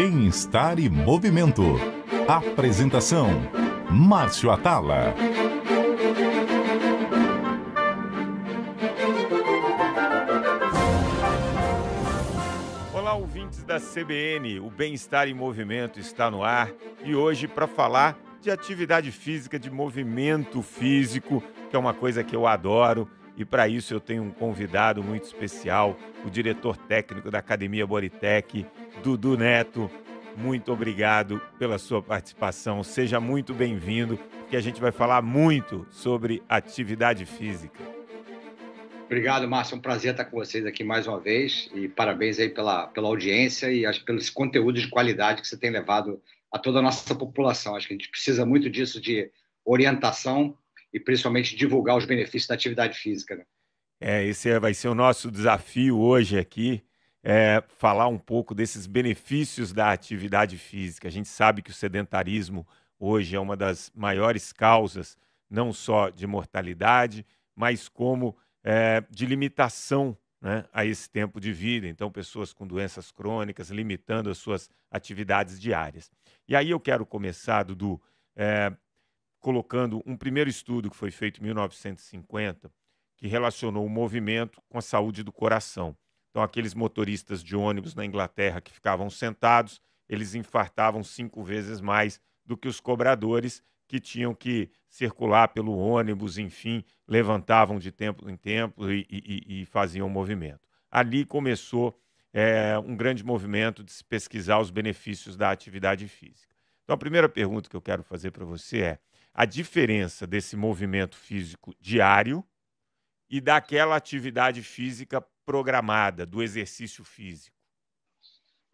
Bem-estar e movimento. Apresentação: Márcio Atala. Olá, ouvintes da CBN. O Bem-estar e Movimento está no ar e hoje para falar de atividade física, de movimento físico, que é uma coisa que eu adoro e para isso eu tenho um convidado muito especial, o diretor técnico da Academia Boritec, Dudu Neto. Muito obrigado pela sua participação. Seja muito bem-vindo, que a gente vai falar muito sobre atividade física. Obrigado, Márcio. É um prazer estar com vocês aqui mais uma vez e parabéns aí pela, pela audiência e as, pelos conteúdos de qualidade que você tem levado a toda a nossa população. Acho que a gente precisa muito disso de orientação e principalmente divulgar os benefícios da atividade física. Né? É, esse é, vai ser o nosso desafio hoje aqui, é, falar um pouco desses benefícios da atividade física. A gente sabe que o sedentarismo hoje é uma das maiores causas, não só de mortalidade, mas como é, de limitação né, a esse tempo de vida. Então, pessoas com doenças crônicas limitando as suas atividades diárias. E aí eu quero começar, Dudu, é, colocando um primeiro estudo que foi feito em 1950, que relacionou o movimento com a saúde do coração. Então, aqueles motoristas de ônibus na Inglaterra que ficavam sentados, eles infartavam cinco vezes mais do que os cobradores que tinham que circular pelo ônibus, enfim, levantavam de tempo em tempo e, e, e faziam movimento. Ali começou é, um grande movimento de se pesquisar os benefícios da atividade física. Então, a primeira pergunta que eu quero fazer para você é: a diferença desse movimento físico diário e daquela atividade física programada, do exercício físico?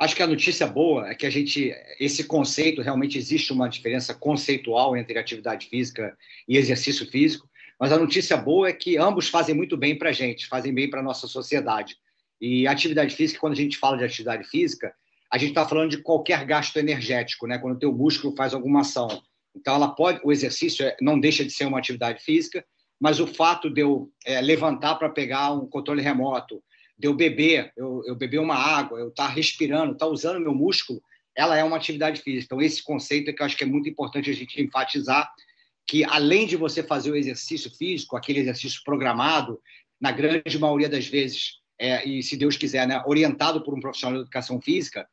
Acho que a notícia boa é que a gente, esse conceito, realmente existe uma diferença conceitual entre atividade física e exercício físico, mas a notícia boa é que ambos fazem muito bem para a gente, fazem bem para a nossa sociedade. E atividade física, quando a gente fala de atividade física, a gente está falando de qualquer gasto energético, né? quando o teu músculo faz alguma ação. Então, ela pode, o exercício é, não deixa de ser uma atividade física, mas o fato de eu é, levantar para pegar um controle remoto, de eu beber, eu, eu beber uma água, eu estar tá respirando, estar tá usando meu músculo, ela é uma atividade física. Então, esse conceito é que eu acho que é muito importante a gente enfatizar que, além de você fazer o exercício físico, aquele exercício programado, na grande maioria das vezes, é, e se Deus quiser, né, orientado por um profissional de educação física,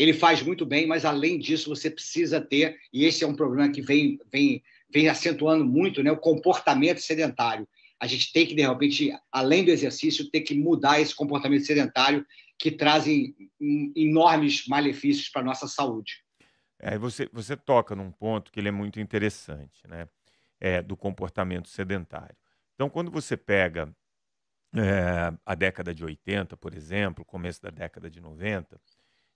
ele faz muito bem, mas além disso você precisa ter, e esse é um problema que vem, vem, vem acentuando muito, né, o comportamento sedentário. A gente tem que, de repente, além do exercício, ter que mudar esse comportamento sedentário que trazem enormes malefícios para a nossa saúde. Aí é, você, você toca num ponto que ele é muito interessante, né? É, do comportamento sedentário. Então, quando você pega é, a década de 80, por exemplo, começo da década de 90,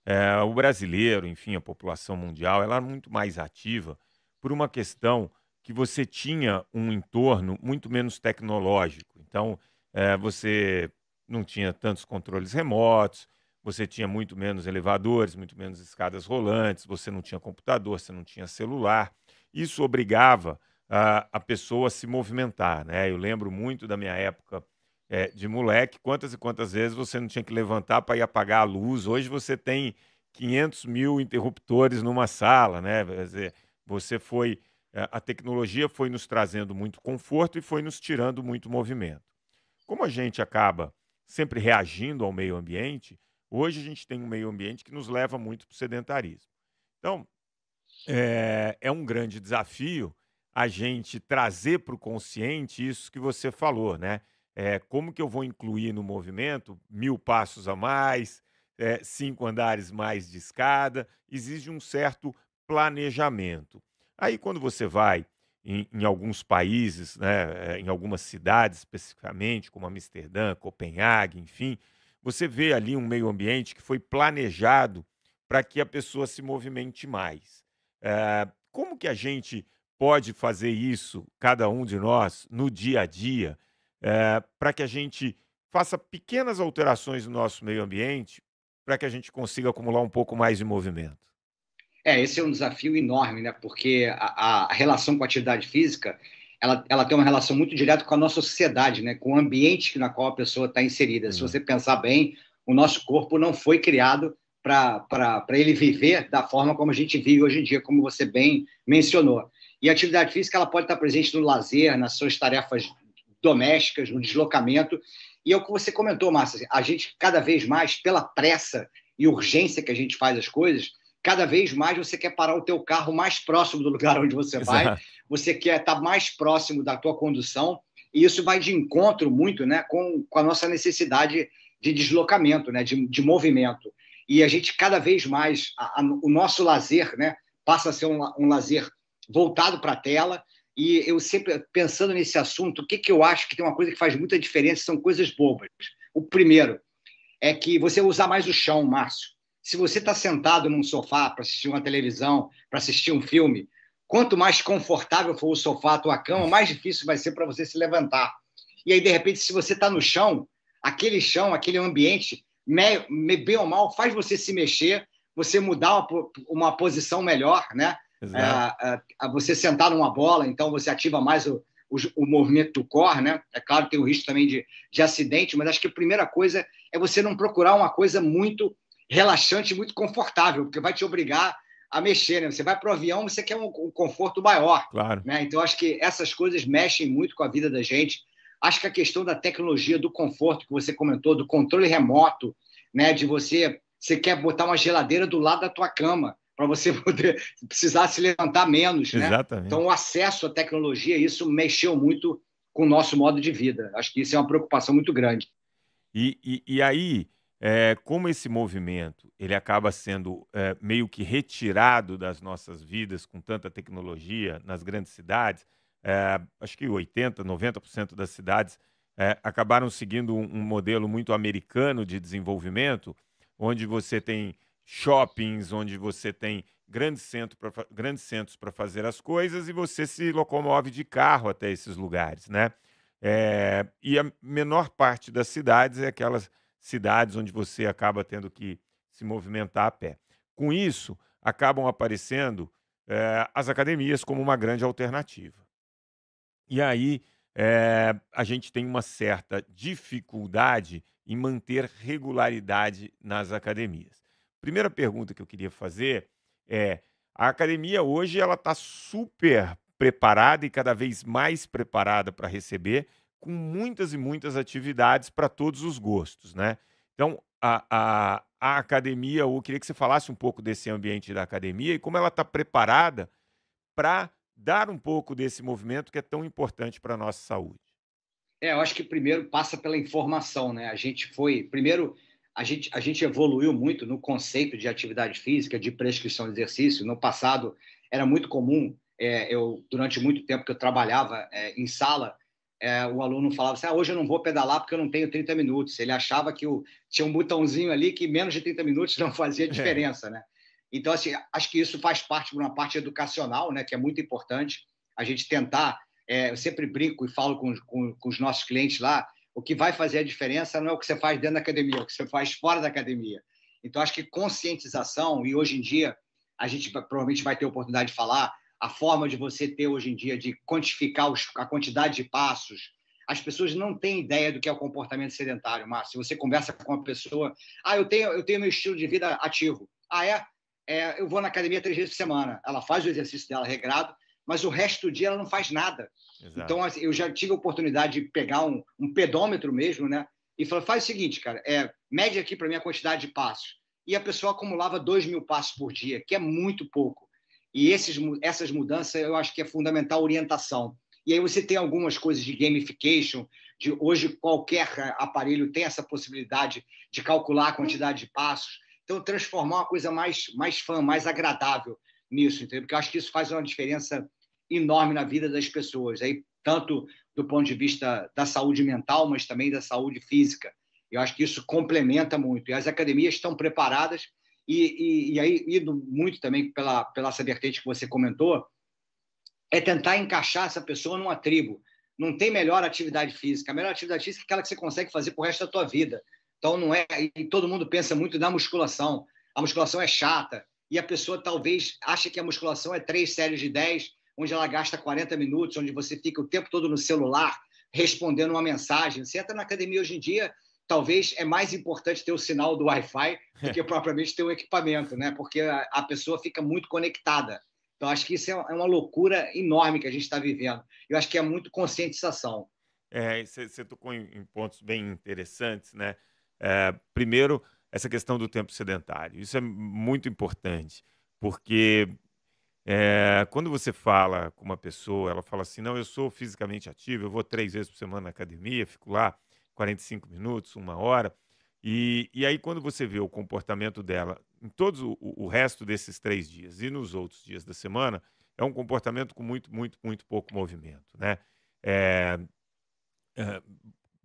é, o brasileiro, enfim, a população mundial, ela era é muito mais ativa por uma questão que você tinha um entorno muito menos tecnológico. Então, é, você não tinha tantos controles remotos, você tinha muito menos elevadores, muito menos escadas rolantes, você não tinha computador, você não tinha celular. Isso obrigava a, a pessoa a se movimentar. Né? Eu lembro muito da minha época é, de moleque, quantas e quantas vezes você não tinha que levantar para ir apagar a luz. Hoje você tem 500 mil interruptores numa sala, né? Quer dizer, você foi. É, a tecnologia foi nos trazendo muito conforto e foi nos tirando muito movimento. Como a gente acaba sempre reagindo ao meio ambiente, hoje a gente tem um meio ambiente que nos leva muito para o sedentarismo. Então, é, é um grande desafio a gente trazer para o consciente isso que você falou, né? é, como que eu vou incluir no movimento mil passos a mais, é, cinco andares mais de escada, exige um certo planejamento. Aí quando você vai em, em alguns países, né, eh, em algumas cidades especificamente, como Amsterdã, Copenhague, enfim, você vê ali um meio ambiente que foi planejado para que a pessoa se movimente mais. É, como que a gente pode fazer isso, cada um de nós, no dia a dia? é, eh, para que a gente faça pequenas alterações no nosso meio ambiente para que a gente consiga acumular um pouco mais de movimento? É, esse é um desafio enorme, né? Porque a, a relação com a atividade física ela, ela tem uma relação muito direta com a nossa sociedade, né? com o ambiente na qual a pessoa está inserida. Uhum. Se você pensar bem, o nosso corpo não foi criado para ele viver da forma como a gente vive hoje em dia, como você bem mencionou. E a atividade física ela pode estar presente no lazer, nas suas tarefas domésticas, no deslocamento. E é o que você comentou, Márcia, assim, a gente cada vez mais, pela pressa e urgência que a gente faz as coisas, cada vez mais você quer parar o teu carro mais próximo do lugar onde você vai, você quer estar mais próximo da tua condução, e isso vai de encontro muito né, com, com a nossa necessidade de deslocamento, né, de, de movimento. E a gente cada vez mais, a, a, o nosso lazer né, passa a ser um, um lazer voltado para a tela, e eu sempre pensando nesse assunto, o que, que eu acho que tem uma coisa que faz muita diferença, são coisas bobas. O primeiro é que você usar mais o chão, Márcio. Se você está sentado num sofá para assistir uma televisão, para assistir um filme, quanto mais confortável for o sofá, a tua cama, mais difícil vai ser para você se levantar. E aí, de repente, se você está no chão, aquele chão, aquele ambiente, bem ou mal, faz você se mexer, você mudar uma, uma posição melhor, né? É, é, a, você sentar numa bola, então você ativa mais o, o, o, movimento do core, né? É claro, tem o risco também de, de acidente, mas acho que a primeira coisa é você não procurar uma coisa muito relaxante, muito confortável, porque vai te obrigar a mexer, né? Você vai para o avião, você quer um, um conforto maior, claro. né? Então acho que essas coisas mexem muito com a vida da gente. Acho que a questão da tecnologia, do conforto que você comentou, do controle remoto, né? De você, você quer botar uma geladeira do lado da tua cama, para você poder precisar se levantar menos. Né? Exatamente. Então, o acesso à tecnologia, isso mexeu muito com o nosso modo de vida. Acho que isso é uma preocupação muito grande. E, e, e aí, é, como esse movimento ele acaba sendo é, meio que retirado das nossas vidas com tanta tecnologia nas grandes cidades, é, acho que 80%, 90% das cidades é, acabaram seguindo um, um modelo muito americano de desenvolvimento, onde você tem shoppings onde você tem grandes, centro pra, grandes centros para fazer as coisas e você se locomove de carro até esses lugares, né? É, e a menor parte das cidades é aquelas cidades onde você acaba tendo que se movimentar a pé. Com isso, acabam aparecendo é, as academias como uma grande alternativa. E aí é, a gente tem uma certa dificuldade em manter regularidade nas academias. Primeira pergunta que eu queria fazer é: a academia hoje ela está super preparada e cada vez mais preparada para receber, com muitas e muitas atividades para todos os gostos, né? Então, a, a, a academia, eu queria que você falasse um pouco desse ambiente da academia e como ela está preparada para dar um pouco desse movimento que é tão importante para a nossa saúde. É, eu acho que primeiro passa pela informação, né? A gente foi, primeiro, a gente, a gente evoluiu muito no conceito de atividade física, de prescrição de exercício. No passado, era muito comum, é, eu, durante muito tempo que eu trabalhava é, em sala, é, o aluno falava assim: ah, hoje eu não vou pedalar porque eu não tenho 30 minutos. Ele achava que o, tinha um botãozinho ali que menos de 30 minutos não fazia é. diferença, né? Então, assim, acho que isso faz parte de uma parte educacional, né, que é muito importante a gente tentar. É, eu sempre brinco e falo com, com, com os nossos clientes lá o que vai fazer a diferença não é o que você faz dentro da academia, é o que você faz fora da academia. Então, acho que conscientização, e hoje em dia, a gente provavelmente vai ter oportunidade de falar, a forma de você ter hoje em dia de quantificar os, a quantidade de passos. As pessoas não têm ideia do que é o comportamento sedentário, Márcio. Se você conversa com uma pessoa, ah, eu tenho, eu tenho meu estilo de vida ativo. Ah, é? é? Eu vou na academia três vezes por semana. Ela faz o exercício dela regrado, mas o resto do dia ela não faz nada. Exato. Então, assim, eu já tive a oportunidade de pegar um, um pedômetro mesmo, né? E falar, faz o seguinte, cara, é, mede aqui para mim a quantidade de passos. E a pessoa acumulava 2 mil passos por dia, que é muito pouco. E esses, essas mudanças, eu acho que é fundamental orientação. E aí você tem algumas coisas de gamification, de hoje qualquer aparelho tem essa possibilidade de calcular a quantidade de passos. Então, transformar uma coisa mais, mais fã, mais agradável nisso, entendeu? Porque eu acho que isso faz uma diferença enorme na vida das pessoas, aí, tanto do ponto de vista da saúde mental, mas também da saúde física. Eu acho que isso complementa muito. E as academias estão preparadas, e, e, e aí, indo muito também pela, pela essa vertente que você comentou, é tentar encaixar essa pessoa numa tribo. Não tem melhor atividade física. A melhor atividade física é aquela que você consegue fazer o resto da tua vida. Então, não é. E todo mundo pensa muito na musculação. A musculação é chata. E a pessoa talvez acha que a musculação é três séries de dez onde ela gasta 40 minutos, onde você fica o tempo todo no celular respondendo uma mensagem. Você entra na academia hoje em dia, talvez é mais importante ter o sinal do Wi-Fi do que propriamente ter o equipamento, né? Porque a, pessoa fica muito conectada. Então, acho que isso é, é uma loucura enorme que a gente está vivendo. Eu acho que é muito conscientização. É, você tocou em, em, pontos bem interessantes, né? É, primeiro, essa questão do tempo sedentário. Isso é muito importante, porque é, quando você fala com uma pessoa, ela fala assim: não, eu sou fisicamente ativo, eu vou três vezes por semana na academia, fico lá 45 minutos, uma hora. E, e aí, quando você vê o comportamento dela em todo o, o resto desses três dias e nos outros dias da semana, é um comportamento com muito, muito, muito pouco movimento. Né? É, é,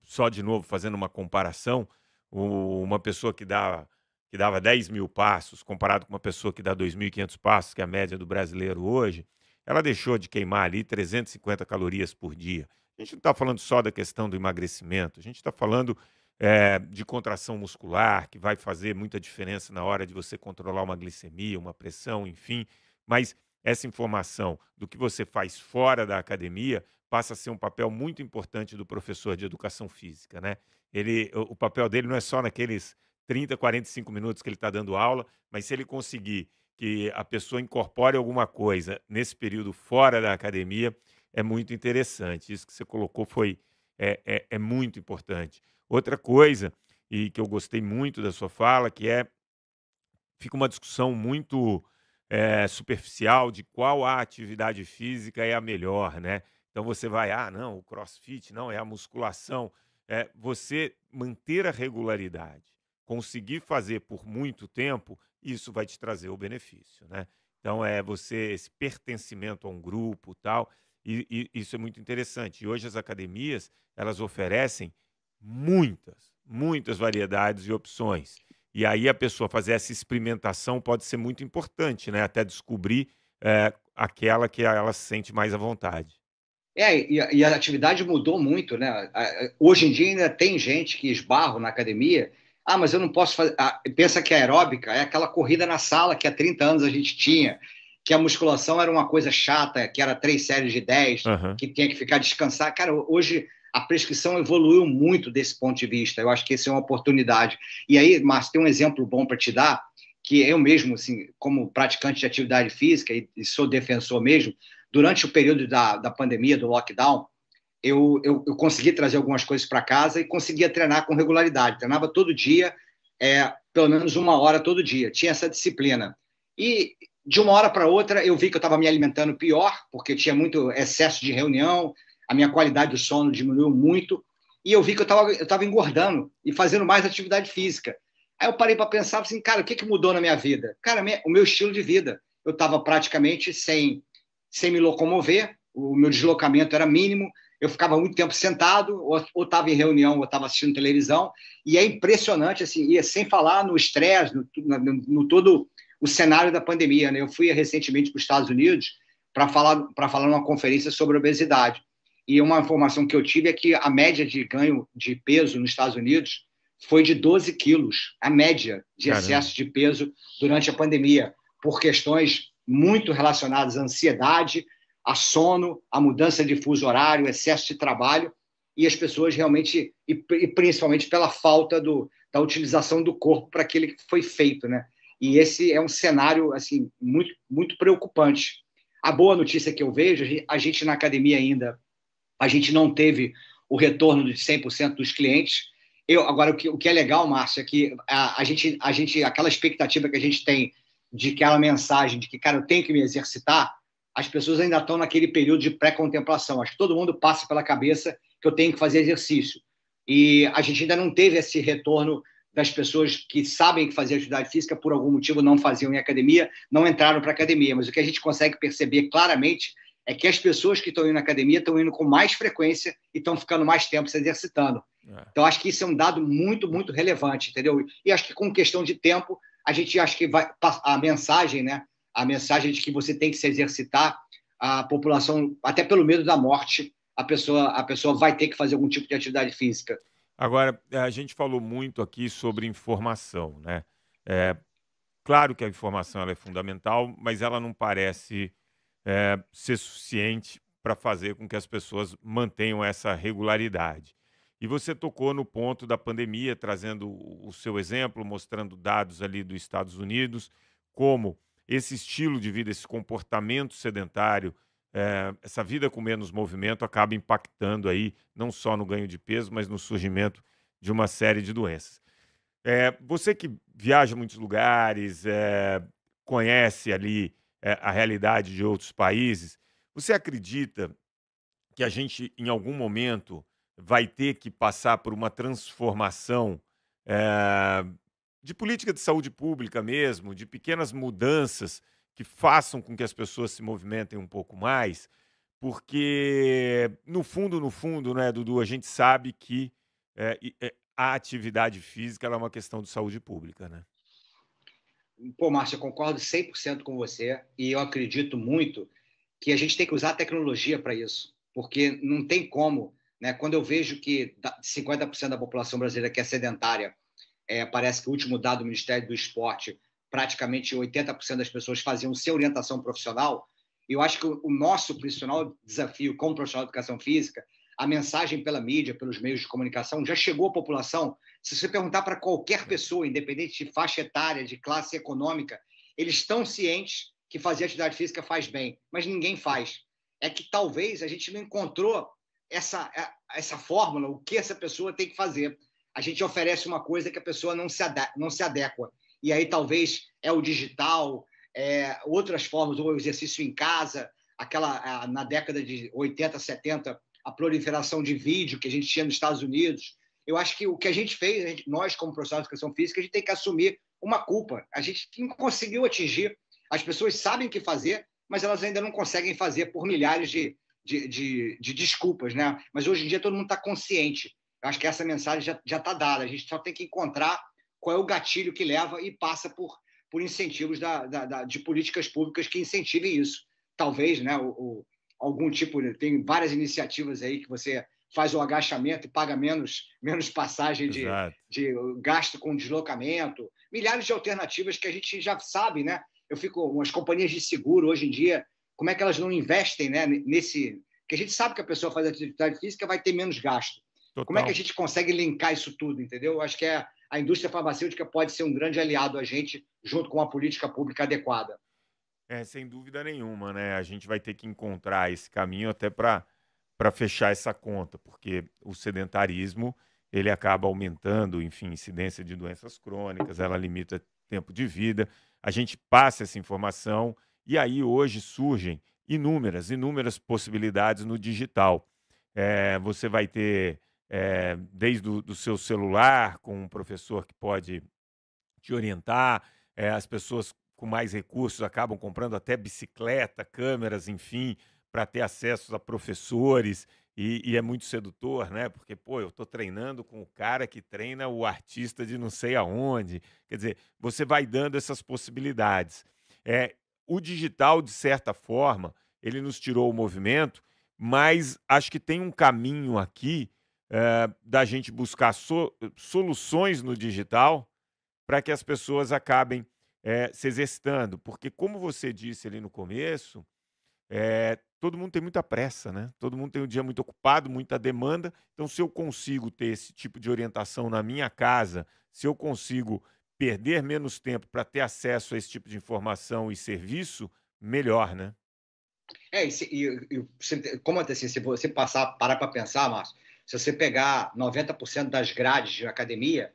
só de novo, fazendo uma comparação, o, uma pessoa que dá que dava 10 mil passos, comparado com uma pessoa que dá 2.500 passos, que é a média do brasileiro hoje, ela deixou de queimar ali 350 calorias por dia. A gente não está falando só da questão do emagrecimento, a gente está falando é, de contração muscular, que vai fazer muita diferença na hora de você controlar uma glicemia, uma pressão, enfim. Mas essa informação do que você faz fora da academia passa a ser um papel muito importante do professor de educação física, né? Ele, o papel dele não é só naqueles 30, 45 minutos que ele está dando aula, mas se ele conseguir que a pessoa incorpore alguma coisa nesse período fora da academia, é muito interessante. Isso que você colocou foi é, é, é muito importante. Outra coisa, e que eu gostei muito da sua fala, que é fica uma discussão muito é, superficial de qual a atividade física é a melhor, né? Então você vai, ah, não, o crossfit, não, é a musculação. É, você manter a regularidade, conseguir fazer por muito tempo, isso vai te trazer o benefício, né? Então é você esse pertencimento a um grupo, tal, e, e isso é muito interessante. E hoje as academias elas oferecem muitas, muitas variedades e opções. E aí a pessoa fazer essa experimentação pode ser muito importante, né? Até descobrir é, aquela que ela se sente mais à vontade. É, e a, e a atividade mudou muito, né? Hoje em dia ainda tem gente que esbarra na academia ah, mas eu não posso fazer. Ah, pensa que a aeróbica é aquela corrida na sala que há 30 anos a gente tinha, que a musculação era uma coisa chata, que era três séries de 10, uhum. que tinha que ficar descansar. Cara, hoje a prescrição evoluiu muito desse ponto de vista. Eu acho que isso é uma oportunidade. E aí, Márcio, tem um exemplo bom para te dar, que eu mesmo, assim, como praticante de atividade física e, e sou defensor mesmo, durante o período da, da pandemia, do lockdown, eu, eu, eu consegui trazer algumas coisas para casa e conseguia treinar com regularidade. Treinava todo dia, é, pelo menos uma hora todo dia. Tinha essa disciplina. E de uma hora para outra eu vi que eu estava me alimentando pior, porque tinha muito excesso de reunião, a minha qualidade do sono diminuiu muito, e eu vi que eu estava eu tava engordando e fazendo mais atividade física. Aí eu parei para pensar assim, cara, o que, que mudou na minha vida? Cara, minha, o meu estilo de vida. Eu estava praticamente sem, sem me locomover, o meu deslocamento era mínimo, eu ficava muito tempo sentado, ou estava em reunião, ou estava assistindo televisão, e é impressionante, assim, e sem falar no estresse, no, no, no, todo o cenário da pandemia. Né? Eu fui recentemente para os Estados Unidos para falar, para falar numa conferência sobre obesidade, e uma informação que eu tive é que a média de ganho de peso nos Estados Unidos foi de 12 quilos, a média de Caramba. excesso de peso durante a pandemia, por questões muito relacionadas à ansiedade, a sono, a mudança de fuso horário, excesso de trabalho e as pessoas realmente, e, principalmente pela falta do, da utilização do corpo para aquele que foi feito, né? E esse é um cenário assim muito, muito preocupante. A boa notícia que eu vejo, a gente na academia ainda, a gente não teve o retorno de 100% dos clientes. Eu, agora, o que, o que é legal, Márcio, é que a, a, gente, a gente, aquela expectativa que a gente tem de que aquela mensagem de que, cara, eu tenho que me exercitar, as pessoas ainda estão naquele período de pré-contemplação. Acho que todo mundo passa pela cabeça que eu tenho que fazer exercício. E a gente ainda não teve esse retorno das pessoas que sabem que fazer atividade física por algum motivo não faziam em academia, não entraram para academia. Mas o que a gente consegue perceber claramente é que as pessoas que estão indo na academia estão indo com mais frequência e estão ficando mais tempo se exercitando. É. Então, acho que isso é um dado muito, muito relevante, entendeu? E acho que com questão de tempo, a gente acha que vai, a mensagem, né? a mensagem de que você tem que se exercitar, a população, até pelo medo da morte, a pessoa, a pessoa vai ter que fazer algum tipo de atividade física. Agora, a gente falou muito aqui sobre informação, né? É, claro que a informação é fundamental, mas ela não parece é, ser suficiente para fazer com que as pessoas mantenham essa regularidade. E você tocou no ponto da pandemia, trazendo o seu exemplo, mostrando dados ali dos Estados Unidos, como esse estilo de vida, esse comportamento sedentário, é, essa vida com menos movimento acaba impactando aí não só no ganho de peso, mas no surgimento de uma série de doenças. É, você que viaja muitos lugares, é, conhece ali a realidade de outros países, você acredita que a gente, em algum momento, vai ter que passar por uma transformação de política de saúde pública mesmo, de pequenas mudanças que façam com que as pessoas se movimentem um pouco mais, porque no fundo, no fundo, né, Dudu, a gente sabe que é, é, a atividade física é uma questão de saúde pública, né? Pô, Márcio, eu concordo 100% com você e eu acredito muito que a gente tem que usar a tecnologia para isso, porque não tem como, né? Quando eu vejo que 50% da população brasileira que é sedentária é, parece que o último dado do Ministério do Esporte, praticamente 80% das pessoas faziam sem orientação profissional. Eu acho que o, o nosso principal desafio como profissional de educação física, a mensagem pela mídia, pelos meios de comunicação, já chegou à população. Se você perguntar para qualquer pessoa, independente de faixa etária, de classe econômica, eles estão cientes que fazer atividade física faz bem, mas ninguém faz. É que talvez a gente não encontrou essa, é, essa fórmula, o que essa pessoa tem que fazer a gente oferece uma coisa que a pessoa não se, não se adequa. E aí talvez é o digital, é, outras formas, ou o exercício em casa, aquela na década de 80, 70, a proliferação de vídeo que a gente tinha nos Estados Unidos. Eu acho que o que a gente fez, a gente, nós como profissionais de educação física, a gente tem que assumir uma culpa. A gente não conseguiu atingir. As pessoas sabem o que fazer, mas elas ainda não conseguem fazer por milhares de, de, de, de desculpas. Né? Mas hoje em dia todo mundo está consciente. Eu acho que essa mensagem já está dada. A gente só tem que encontrar qual é o gatilho que leva e passa por, por incentivos da, da, da de políticas públicas que incentivem isso. Talvez, né, o, o, algum tipo. Né, tem várias iniciativas aí que você faz o agachamento e paga menos, menos passagem de, de gasto com deslocamento. Milhares de alternativas que a gente já sabe, né? Eu fico. As companhias de seguro hoje em dia, como é que elas não investem né, nesse. Que a gente sabe que a pessoa faz atividade física vai ter menos gasto Total. Como é que a gente consegue linkar isso tudo, entendeu? Eu acho que é, a indústria farmacêutica pode ser um grande aliado a gente, junto com uma política pública adequada. É, sem dúvida nenhuma, né? A gente vai ter que encontrar esse caminho até para fechar essa conta, porque o sedentarismo ele acaba aumentando, enfim, incidência de doenças crônicas, ela limita tempo de vida. A gente passa essa informação e aí hoje surgem inúmeras, inúmeras possibilidades no digital. É, você vai ter é, desde o do seu celular, com um professor que pode te orientar, é, as pessoas com mais recursos acabam comprando até bicicleta, câmeras, enfim, para ter acesso a professores. E, e, é muito sedutor, né? Porque, pô, eu estou treinando com o cara que treina o artista de não sei aonde. Quer dizer, você vai dando essas possibilidades. É, o digital, de certa forma, ele nos tirou o movimento, mas acho que tem um caminho aqui é, da gente buscar so, soluções no digital para que as pessoas acabem é, se exercitando. Porque, como você disse ali no começo, é, todo mundo tem muita pressa, né? Todo mundo tem um dia muito ocupado, muita demanda. Então, se eu consigo ter esse tipo de orientação na minha casa, se eu consigo perder menos tempo para ter acesso a esse tipo de informação e serviço, melhor, né? É, e, e, e como assim, se você passar, parar para pensar, Márcio, se você pegar 90% das grades de academia,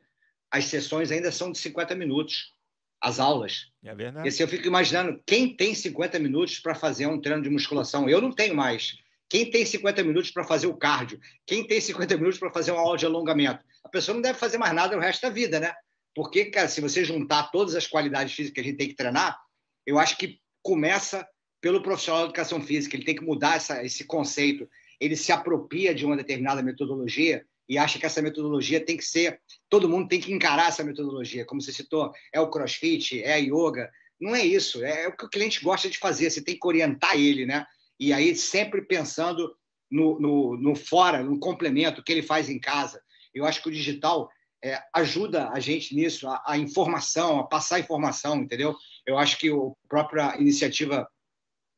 as sessões ainda são de 50 minutos, as aulas. É verdade. E assim, eu fico imaginando quem tem 50 minutos para fazer um treino de musculação. Eu não tenho mais. Quem tem 50 minutos para fazer o cardio? Quem tem 50 minutos para fazer uma aula de alongamento? A pessoa não deve fazer mais nada o resto da vida, né? Porque, cara, se você juntar todas as qualidades físicas que a gente tem que treinar, eu acho que começa pelo profissional de educação física. Ele tem que mudar essa, esse conceito ele se apropria de uma determinada metodologia e acha que essa metodologia tem que ser, todo mundo tem que encarar essa metodologia, como você citou, é o crossfit, é a yoga, não é isso, é, é o que o cliente gosta de fazer, você tem que orientar ele, né? E aí sempre pensando no, no, no fora, no complemento que ele faz em casa. Eu acho que o digital é, ajuda a gente nisso, a, a, informação, a passar informação, entendeu? Eu acho que a própria iniciativa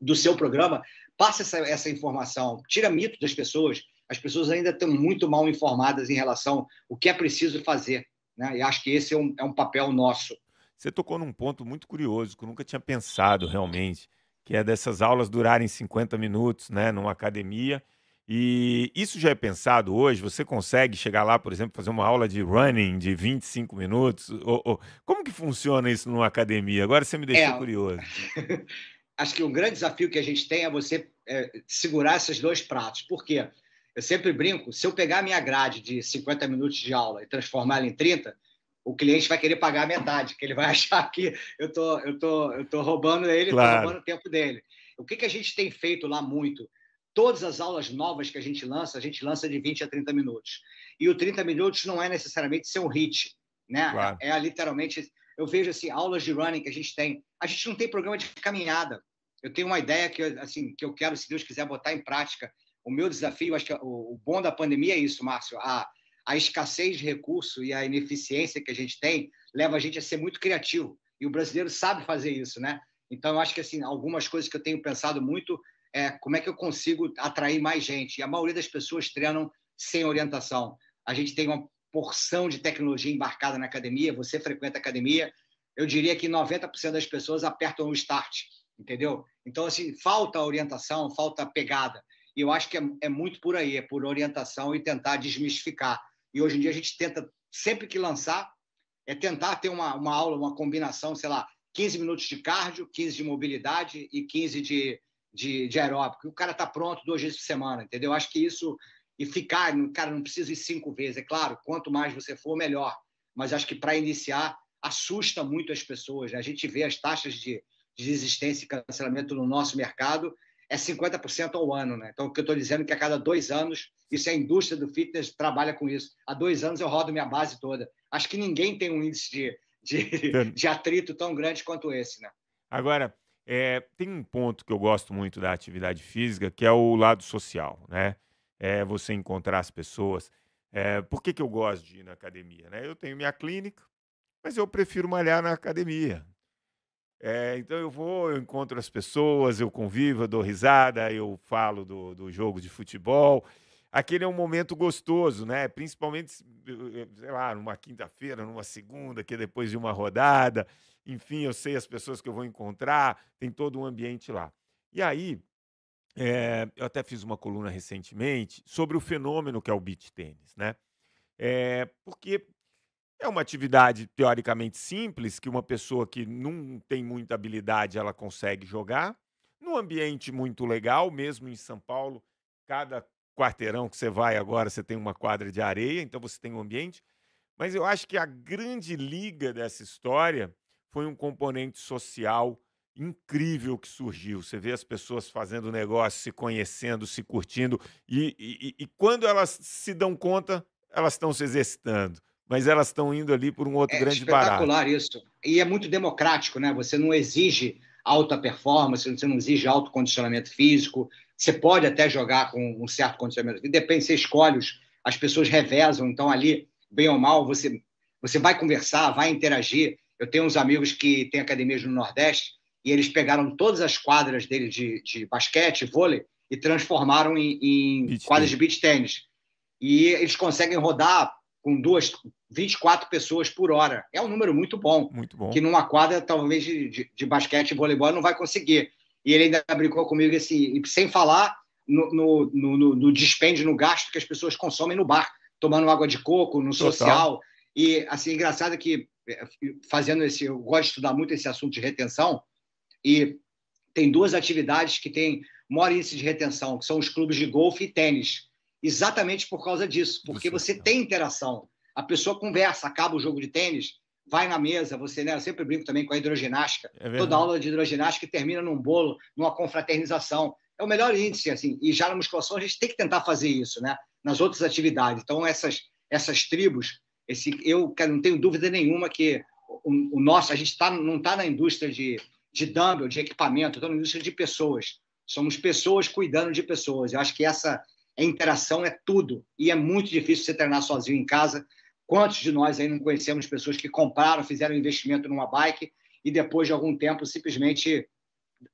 do seu programa passa essa, essa informação, tira mito das pessoas. As pessoas ainda estão muito mal informadas em relação ao que é preciso fazer. Né? E acho que esse é um, é um papel nosso. Você tocou num ponto muito curioso que eu nunca tinha pensado realmente, que é dessas aulas durarem 50 minutos, né, numa academia. E isso já é pensado hoje? Você consegue chegar lá, por exemplo, fazer uma aula de running de 25 minutos? Ou, ou... Como que funciona isso numa academia? Agora você me deixou é... curioso. acho que um grande desafio que a gente tem é você é, segurar esses dois pratos. Por quê? Eu sempre brinco, se eu pegar a minha grade de 50 minutos de aula e transformá-la em 30, o cliente vai querer pagar a metade, que ele vai achar que eu tô, eu tô, eu tô roubando ele, claro. tô roubando o tempo dele. O que, que a gente tem feito lá muito? Todas as aulas novas que a gente lança, a gente lança de 20 a 30 minutos. E o 30 minutos não é necessariamente ser um hit, né? Claro. É, é literalmente eu vejo assim, aulas de running que a gente tem. A gente não tem programa de caminhada eu tenho uma ideia que, assim, que eu quero, se Deus quiser, botar em prática. O meu desafio, acho que o, o bom da pandemia é isso, Márcio, a, a escassez de recurso e a ineficiência que a gente tem leva a gente a ser muito criativo. E o brasileiro sabe fazer isso, né? Então, eu acho que, assim, algumas coisas que eu tenho pensado muito é como é que eu consigo atrair mais gente. E a maioria das pessoas treinam sem orientação. A gente tem uma porção de tecnologia embarcada na academia, você frequenta a academia, eu diria que 90% das pessoas apertam o start entendeu? Então, assim, falta orientação, falta pegada. E eu acho que é, é, muito por aí, é por orientação e tentar desmistificar. E hoje em dia a gente tenta, sempre que lançar, é tentar ter uma, uma aula, uma combinação, sei lá, 15 minutos de cardio, 15 de mobilidade e 15 de, de, de aeróbico. E o cara está pronto duas vezes por semana, entendeu? Eu acho que isso. E ficar, cara, não precisa ir cinco vezes. É claro, quanto mais você for, melhor. Mas acho que para iniciar, assusta muito as pessoas. Né? A gente vê as taxas de, de existência e cancelamento no nosso mercado é 50% ao ano. Né? Então, o que eu estou dizendo é que a cada dois anos, isso é a indústria do fitness trabalha com isso. Há dois anos eu rodo minha base toda. Acho que ninguém tem um índice de, de, de atrito tão grande quanto esse. Né? Agora, é, tem um ponto que eu gosto muito da atividade física, que é o lado social. Né? É você encontrar as pessoas. É, por que, que eu gosto de ir na academia? Né? Eu tenho minha clínica, mas eu prefiro malhar na academia. É, então eu vou, eu encontro as pessoas, eu convivo, eu dou risada, eu falo do, do jogo de futebol. Aquele é um momento gostoso, né? Principalmente, eh, eh, sei lá, numa quinta-feira, numa segunda, que é depois de uma rodada. Enfim, eu sei as pessoas que eu vou encontrar, tem todo um ambiente lá. E aí, é, eu até fiz uma coluna recentemente sobre o fenômeno que é o beach tênis, né? É, porque é uma atividade teoricamente simples que uma pessoa que não tem muita habilidade ela consegue jogar. Num ambiente muito legal, mesmo em São Paulo, cada quarteirão que você vai agora você tem uma quadra de areia, então você tem um ambiente. Mas eu acho que a grande liga dessa história foi um componente social incrível que surgiu. Você vê as pessoas fazendo negócio, se conhecendo, se curtindo, e, e, e quando elas se dão conta, elas estão se exercitando mas elas estão indo ali por um outro é grande barato. É espetacular isso. E é muito democrático, né? Você não exige alta performance, você não exige alto condicionamento físico. Você pode até jogar com um certo condicionamento físico. Depende, você escolhe, as pessoas revezam. Então, ali, bem ou mal, você, você vai conversar, vai interagir. Eu tenho uns amigos que têm academias no Nordeste e eles pegaram todas as quadras deles de, de basquete, vôlei, e transformaram em, em quadras de beach tênis. E eles conseguem rodar com duas, 24 pessoas por hora. É um número muito bom. Muito bom. Que numa quadra, talvez, de, de, basquete e voleibol não vai conseguir. E ele ainda brincou comigo assim, e sem falar no, no, no, no dispêndio, no gasto que as pessoas consomem no bar, tomando água de coco, no Total. social. E, assim, engraçado que eh, fazendo esse... Eu gosto de estudar muito esse assunto de retenção e tem duas atividades que têm maior índice de retenção, que são os clubes de golfe e tênis exatamente por causa disso, porque você é. tem interação. A pessoa conversa, acaba o jogo de tênis, vai na mesa, você, né? Eu sempre brinco também com a hidroginástica. É Toda aula de hidroginástica termina num bolo, numa confraternização. É o melhor índice, assim. E já na musculação a gente tem que tentar fazer isso, né? Nas outras atividades. Então, essas, essas tribos, esse, eu não tenho dúvida nenhuma que o, o nosso, a gente tá, não está na indústria de, de dumbbell, de equipamento, estamos na indústria de pessoas. Somos pessoas cuidando de pessoas. Eu acho que essa a interação é tudo e é muito difícil você treinar sozinho em casa. Quantos de nós aí não conhecemos pessoas que compraram, fizeram investimento numa bike e depois de algum tempo simplesmente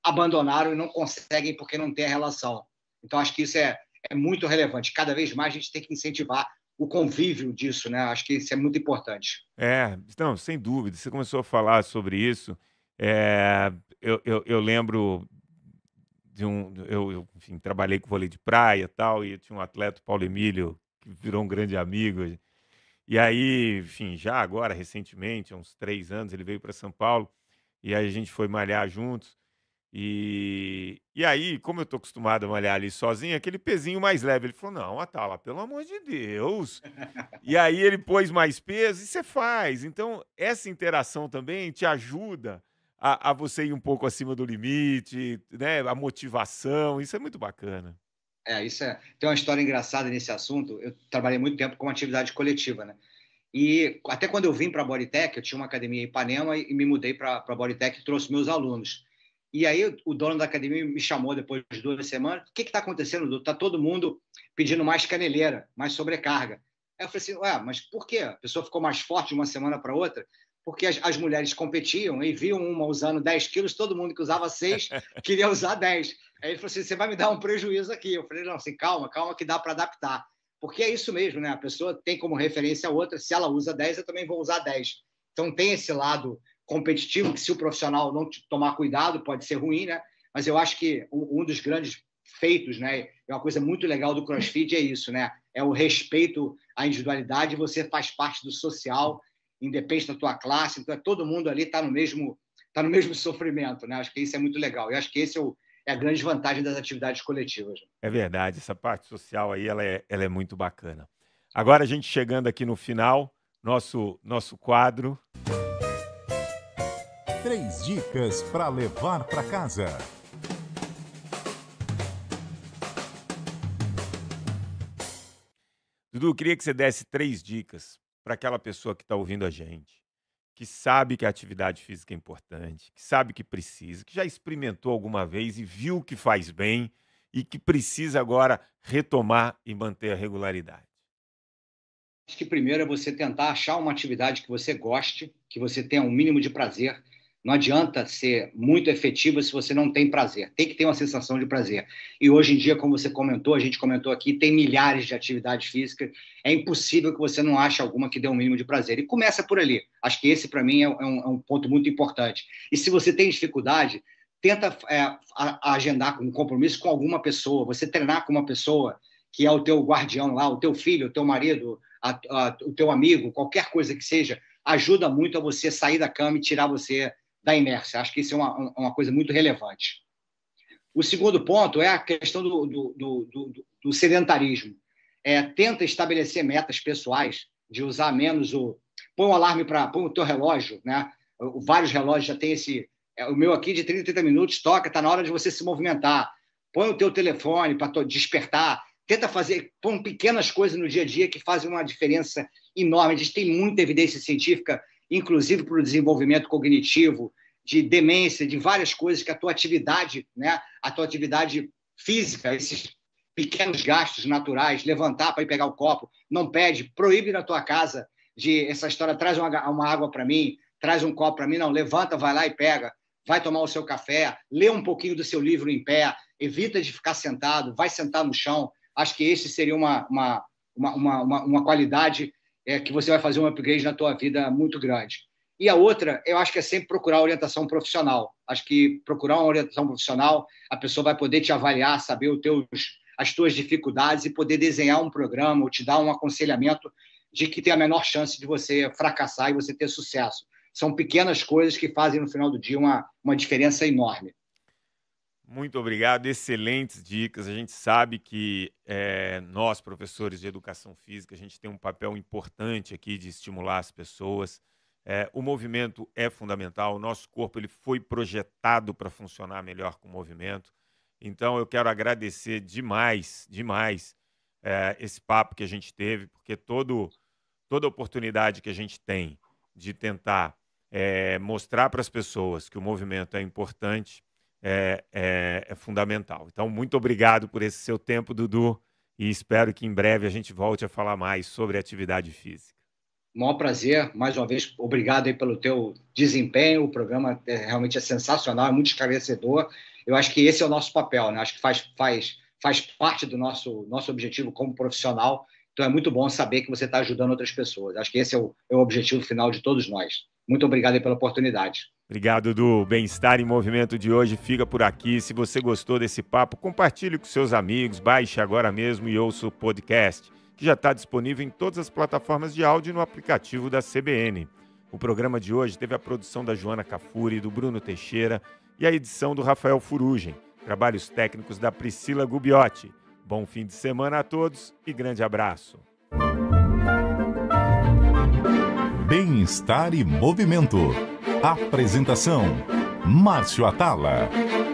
abandonaram e não conseguem porque não tem a relação? Então, acho que isso é, é muito relevante. Cada vez mais a gente tem que incentivar o convívio disso, né? Acho que isso é muito importante. É, não, sem dúvida. Você começou a falar sobre isso. É, eu, eu, eu, lembro de um. Eu, eu enfim, trabalhei com vôlei de praia e tal, e tinha um atleta, Paulo Emílio, que virou um grande amigo. E aí, enfim, já agora, recentemente, há uns três anos, ele veio para São Paulo e aí a gente foi malhar juntos. E, e aí, como eu tô acostumado a malhar ali sozinho, aquele pezinho mais leve. Ele falou: Não, Atala, pelo amor de Deus. e aí ele pôs mais peso e você faz. Então, essa interação também te ajuda a, a você ir um pouco acima do limite, né? A motivação, isso é muito bacana. É, isso é. Tem uma história engraçada nesse assunto. Eu trabalhei muito tempo com atividade coletiva, né? E até quando eu vim para a Bodytech, eu tinha uma academia em Ipanema e me mudei para a Bodytech e trouxe meus alunos. E aí o dono da academia me chamou depois de duas semanas. O que está acontecendo, Dudu? Está todo mundo pedindo mais caneleira, mais sobrecarga. Aí eu falei assim, ué, mas por quê? A pessoa ficou mais forte de uma semana para outra? porque as, as, mulheres competiam e viam uma usando 10 quilos, todo mundo que usava 6 queria usar 10. Aí ele falou assim: você vai me dar um prejuízo aqui. Eu falei: não, assim, calma, calma, que dá para adaptar. Porque é isso mesmo, né? A pessoa tem como referência a outra, se ela usa 10, eu também vou usar 10. Então tem esse lado competitivo que, se o profissional não tomar cuidado, pode ser ruim, né? Mas eu acho que um dos grandes feitos, né? É uma coisa muito legal do CrossFit é isso, né? É o respeito à individualidade, você faz parte do social independe da tua classe, então é todo mundo ali está no mesmo tá no mesmo sofrimento, né? Acho que isso é muito legal. E acho que esse é, o, é a grande vantagem das atividades coletivas. É verdade, essa parte social aí ela é, ela é muito bacana. Agora a gente chegando aqui no final, nosso nosso quadro. Três dicas para levar para casa. Dudu, queria que você desse três dicas para aquela pessoa que está ouvindo a gente, que sabe que a atividade física é importante, que sabe que precisa, que já experimentou alguma vez e viu que faz bem e que precisa agora retomar e manter a regularidade? Acho que primeiro é você tentar achar uma atividade que você goste, que você tenha um mínimo de prazer não adianta ser muito efetiva se você não tem prazer. Tem que ter uma sensação de prazer. E hoje em dia, como você comentou, a gente comentou aqui, tem milhares de atividades físicas. É impossível que você não ache alguma que dê um mínimo de prazer. E começa por ali. Acho que esse, para mim, é, é um, é um, ponto muito importante. E se você tem dificuldade, tenta é, agendar um compromisso com alguma pessoa. Você treinar com uma pessoa que é o teu guardião lá, o teu filho, o teu marido, a, a, o teu amigo, qualquer coisa que seja, ajuda muito a você sair da cama e tirar você da inércia. Acho que isso é uma, uma coisa muito relevante. O segundo ponto é a questão do, do, do, do sedentarismo. É, tenta estabelecer metas pessoais de usar menos o. Põe um alarme para. Põe o teu relógio, né? Vários relógios já tem esse. É, o meu aqui de 30, 30 minutos toca, está na hora de você se movimentar. Põe o teu telefone para despertar. Tenta fazer. Põe pequenas coisas no dia a dia que fazem uma diferença enorme. A gente tem muita evidência científica inclusive para o desenvolvimento cognitivo, de demência, de várias coisas que a tua atividade, né, a tua atividade física, esses pequenos gastos naturais, levantar para ir pegar o copo, não pede, proíbe na tua casa de essa história, traz uma, uma água para mim, traz um copo para mim, não, levanta, vai lá e pega, vai tomar o seu café, lê um pouquinho do seu livro em pé, evita de ficar sentado, vai sentar no chão. Acho que esse seria uma, uma, uma, uma, uma qualidade é, que você vai fazer um upgrade na tua vida muito grande. E a outra, eu acho que é sempre procurar orientação profissional. Acho que procurar uma orientação profissional, a pessoa vai poder te avaliar, saber os teus, as tuas dificuldades e poder desenhar um programa ou te dar um aconselhamento de que tem a menor chance de você fracassar e você ter sucesso. São pequenas coisas que fazem, no final do dia, uma, uma diferença enorme. Muito obrigado, excelentes dicas. A gente sabe que é, nós, professores de educação física, a gente tem um papel importante aqui de estimular as pessoas. É, o movimento é fundamental, o nosso corpo ele foi projetado para funcionar melhor com o movimento. Então, eu quero agradecer demais, demais é, esse papo que a gente teve, porque todo, toda oportunidade que a gente tem de tentar mostrar para as pessoas que o movimento é importante é, é, é, fundamental. Então, muito obrigado por esse seu tempo, Dudu, e espero que em breve a gente volte a falar mais sobre atividade física. Maior prazer, mais uma vez, obrigado aí pelo teu desempenho. O programa é, realmente é sensacional, é muito esclarecedor. Eu acho que esse é o nosso papel, né? Acho que faz, faz, faz parte do nosso, nosso objetivo como profissional. Então é muito bom saber que você está ajudando outras pessoas. Acho que esse é o, é o objetivo final de todos nós. Muito obrigado aí pela oportunidade. Obrigado do Bem-Estar em Movimento de hoje. Fica por aqui. Se você gostou desse papo, compartilhe com seus amigos, baixe agora mesmo e ouça o podcast, que já está disponível em todas as plataformas de áudio e no aplicativo da CBN. O programa de hoje teve a produção da Joana Cafuri, do Bruno Teixeira e a edição do Rafael Furugem. Trabalhos técnicos da Priscila Gubiotti. Bom fim de semana a todos e grande abraço. Bem-estar e movimento Apresentação: Márcio Atala.